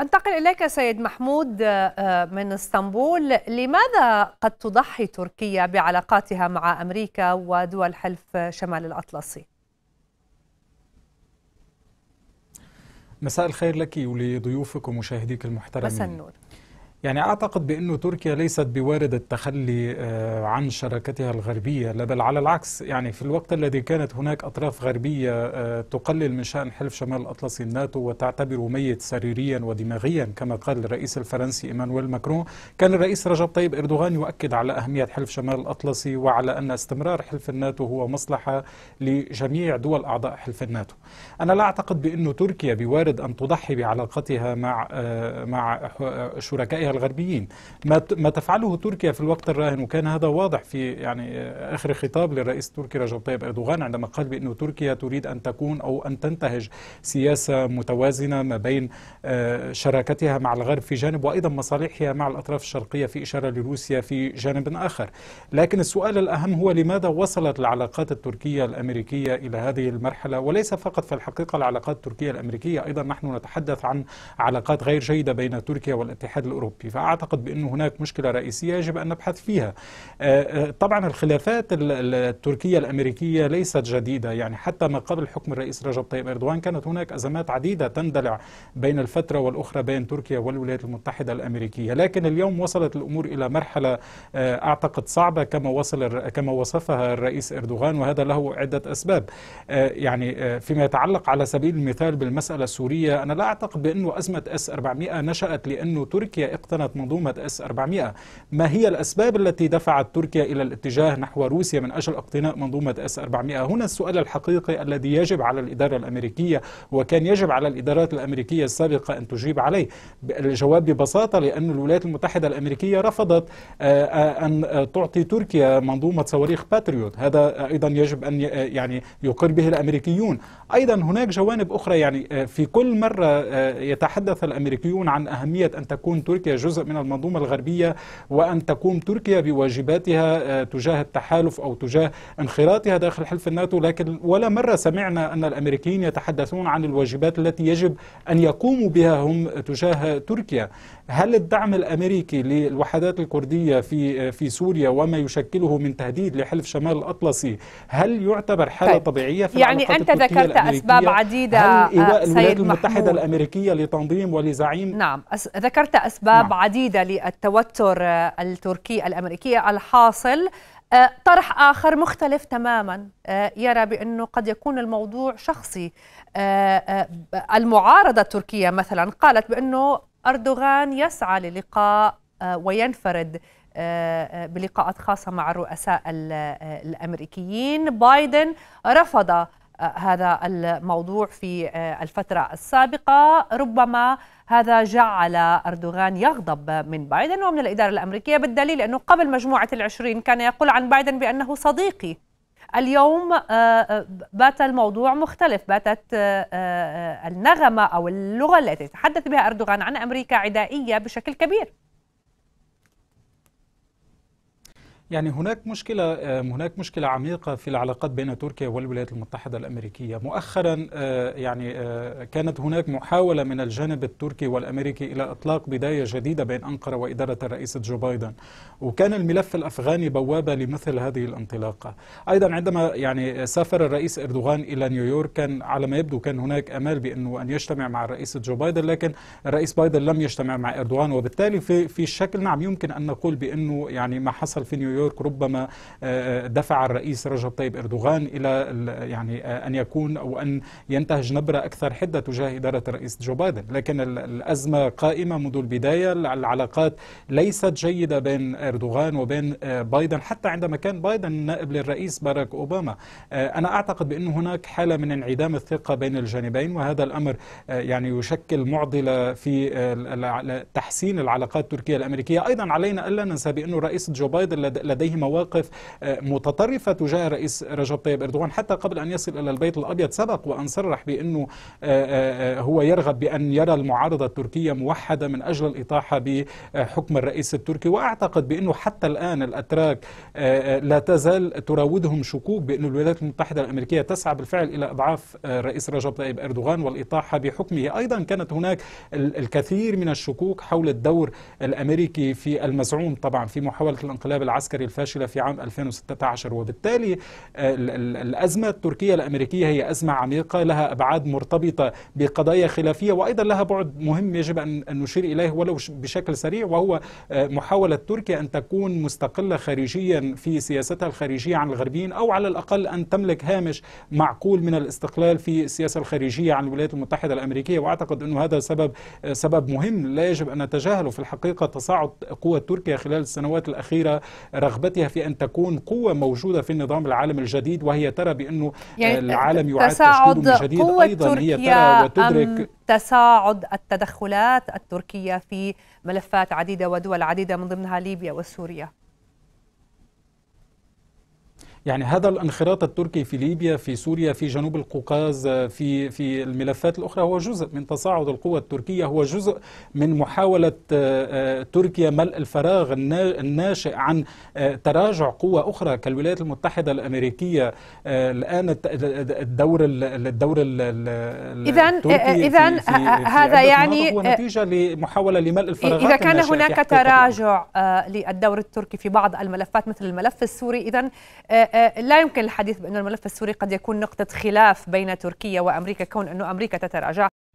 أنتقل إليك سيد محمود آه، آه، من اسطنبول لماذا قد تضحي تركيا بعلاقاتها مع أمريكا ودول حلف شمال الأطلسي؟ مساء الخير لك ولضيوفك ومشاهديك المحترمين مساء النور يعني أعتقد بأنه تركيا ليست بوارد التخلي آه، عن شراكتها الغربية بل على العكس يعني في الوقت الذي كانت هناك أطراف غربية آه، تقلل من شأن حلف شمال الأطلسي الناتو وتعتبره ميت سريريا ودماغيا كما قال الرئيس الفرنسي إيمانويل ماكرون كان الرئيس رجب طيب إردوغان يؤكد على أهمية حلف شمال الأطلسي وعلى أن استمرار حلف الناتو هو مصلحة لجميع دول أعضاء حلف الناتو أنا لا أعتقد بانه تركيا بوارد أن تضحي بعلاقتها مع آه، مع شركائها الغربيين ما تفعله تركيا في الوقت الراهن وكان هذا واضح في يعني آخر خطاب للرئيس التركي رجب طيب أردوغان عندما قال بأنه تركيا تريد أن تكون أو أن تنتهج سياسة متوازنة ما بين آه، شراكتها مع الغرب في جانب وأيضا مصالحها مع الأطراف الشرقية في إشارة لروسيا في جانب آخر لكن السؤال الأهم هو لماذا وصلت العلاقات التركية الأمريكية إلى هذه المرحلة وليس فقط في الحقيقة العلاقات التركية الأمريكية أيضا نحن نتحدث عن علاقات غير جيدة بين تركيا والاتحاد الأوروبي الأوروبي فأعتقد بأن هناك مشكلة رئيسية يجب أن نبحث فيها آه، آه، طبعا الخلافات التركية الأمريكية ليست جديدة يعني حتى ما قبل حكم الرئيس رجب طيب أردوان كانت هناك أزمات عديدة تندلع بين الفترة والأخرى بين تركيا والولايات المتحدة الأمريكية لكن اليوم وصلت الأمور إلى مرحلة آه، أعتقد صعبة كما وصل كما وصفها الرئيس أردوغان وهذا له عدة أسباب يعني فيما يتعلق على سبيل المثال بالمسألة السورية أنا لا أعتقد بأنه أزمة أس 400 نشأت لأنه تركيا اقتنت منظومة اس 400 ما هي الأسباب التي دفعت تركيا إلى الاتجاه نحو روسيا من أجل اقتناء منظومة اس 400 هنا السؤال الحقيقي الذي يجب على الإدارة الأمريكية وكان يجب على الإدارات الأمريكية السابقة أن تجيب عليه الجواب ببساطة لأن الولايات المتحدة الأمريكية رفضت آه، آه، أن تعطي تركيا منظومة صواريخ باتريوت هذا أيضا يجب أن آه، يعني يقر به الأمريكيون أيضا هناك جوانب أخرى يعني في كل مرة يتحدث الأمريكيون عن أهمية أن تكون تركيا جزء من المنظومة الغربية وأن تقوم تركيا بواجباتها آه، تجاه التحالف أو تجاه انخراطها داخل حلف الناتو لكن ولا مرة سمعنا أن الأمريكيين يتحدثون عن الواجبات التي يجب أن يقوموا بها هم تجاه تركيا هل الدعم الأمريكي للوحدات الكردية في آه، في سوريا وما يشكله من تهديد لحلف شمال الأطلسي هل يعتبر حالة طيب. طبيعية في يعني أنت ذكرت أسباب عديدة هل إيواء آه، الولايات المتحدة الأمريكية لتنظيم ولزعيم نعم ذكرت أسباب نعم. أسباب نعم. عديدة للتوتر التركي الأمريكي الحاصل آه، طرح آخر مختلف تماما آه، يرى بأنه قد يكون الموضوع شخصي آه، المعارضة التركية مثلا قالت بأنه أردوغان يسعى للقاء وينفرد بلقاءات خاصة مع الرؤساء الأمريكيين بايدن رفض هذا الموضوع في آه، الفترة السابقة ربما هذا جعل أردوغان يغضب من بايدن ومن الإدارة الأمريكية بالدليل أنه قبل مجموعة العشرين كان يقول عن بايدن بأنه صديقي اليوم آه، آه، بات الموضوع مختلف باتت النغمة أو اللغة التي يتحدث بها أردوغان عن أمريكا عدائية بشكل كبير يعني هناك مشكلة آه، هناك مشكلة عميقة في العلاقات بين تركيا والولايات المتحدة الأمريكية مؤخرا آه، يعني آه، كانت هناك محاولة من الجانب التركي والأمريكي إلى إطلاق بداية جديدة بين أنقرة وإدارة الرئيس جو بايدن وكان الملف الأفغاني بوابة لمثل هذه الانطلاقة أيضا عندما يعني سافر الرئيس إردوغان إلى نيويورك كان على ما يبدو كان هناك أمال بأنه أن يجتمع مع الرئيس جو بايدن لكن الرئيس بايدن لم يجتمع مع إردوغان وبالتالي في في الشكل نعم يمكن أن نقول بأنه يعني ما حصل في نيويورك نيويورك ربما آه، آه، دفع الرئيس رجب طيب اردوغان الى يعني آه، ان يكون او ان ينتهج نبره اكثر حده تجاه اداره الرئيس جو بايدن، لكن الازمه قائمه منذ البدايه، العلاقات ليست جيده بين اردوغان وبين بايدن حتى عندما كان بايدن نائب للرئيس باراك اوباما، انا اعتقد بان هناك حاله من انعدام الثقه بين الجانبين وهذا الامر يعني يشكل معضله في تحسين العلاقات التركيه الامريكيه، ايضا علينا الا ننسى بانه الرئيس جو بايدن لديه مواقف آه، متطرفة تجاه الرئيس رجب طيب أردوغان حتى قبل أن يصل إلى البيت الأبيض سبق وأن صرح بأنه آه، آه، هو يرغب بأن يرى المعارضة التركية موحدة من أجل الإطاحة بحكم الرئيس التركي وأعتقد بأنه حتى الآن الأتراك لا تزال تراودهم شكوك بأن الولايات المتحدة الأمريكية تسعى بالفعل إلى إضعاف الرئيس رجب طيب أردوغان والإطاحة بحكمه أيضا كانت هناك الكثير من الشكوك حول الدور الأمريكي في المزعوم طبعا في محاولة الانقلاب العسكري العسكري الفاشلة في عام 2016 وبالتالي آه، الأزمة التركية الأمريكية هي أزمة عميقة لها أبعاد مرتبطة بقضايا خلافية وأيضا لها بعد مهم يجب أن نشير إليه ولو بشكل سريع وهو آه، محاولة تركيا أن تكون مستقلة خارجيا في سياستها الخارجية عن الغربيين أو على الأقل أن تملك هامش معقول من الاستقلال في السياسة الخارجية عن الولايات المتحدة الأمريكية وأعتقد أنه هذا سبب آه، سبب مهم لا يجب أن نتجاهله في الحقيقة تصاعد قوة تركيا خلال السنوات الأخيرة رغبتها في أن تكون قوة موجودة في النظام العالم الجديد وهي ترى بأنه يعني آه، العالم يعاد تشكيله من جديد أيضا هي ترى وتدرك تصاعد التدخلات التركية في ملفات عديدة ودول عديدة من ضمنها ليبيا وسوريا يعني هذا الانخراط التركي في ليبيا في سوريا في جنوب القوقاز في في الملفات الاخرى هو جزء من تصاعد القوى التركيه هو جزء من محاوله آه، آه، تركيا ملء الفراغ الناشئ عن آه، تراجع قوى اخرى كالولايات المتحده الامريكيه الان الدور الدور اذا اذا هذا يعني هو نتيجه لمحاوله لملء الفراغ اذا كان هناك تراجع للدور التركي في بعض الملفات مثل الملف السوري اذا آه، لا يمكن الحديث بأن الملف السوري قد يكون نقطة خلاف بين تركيا وأمريكا كون أن أمريكا تتراجع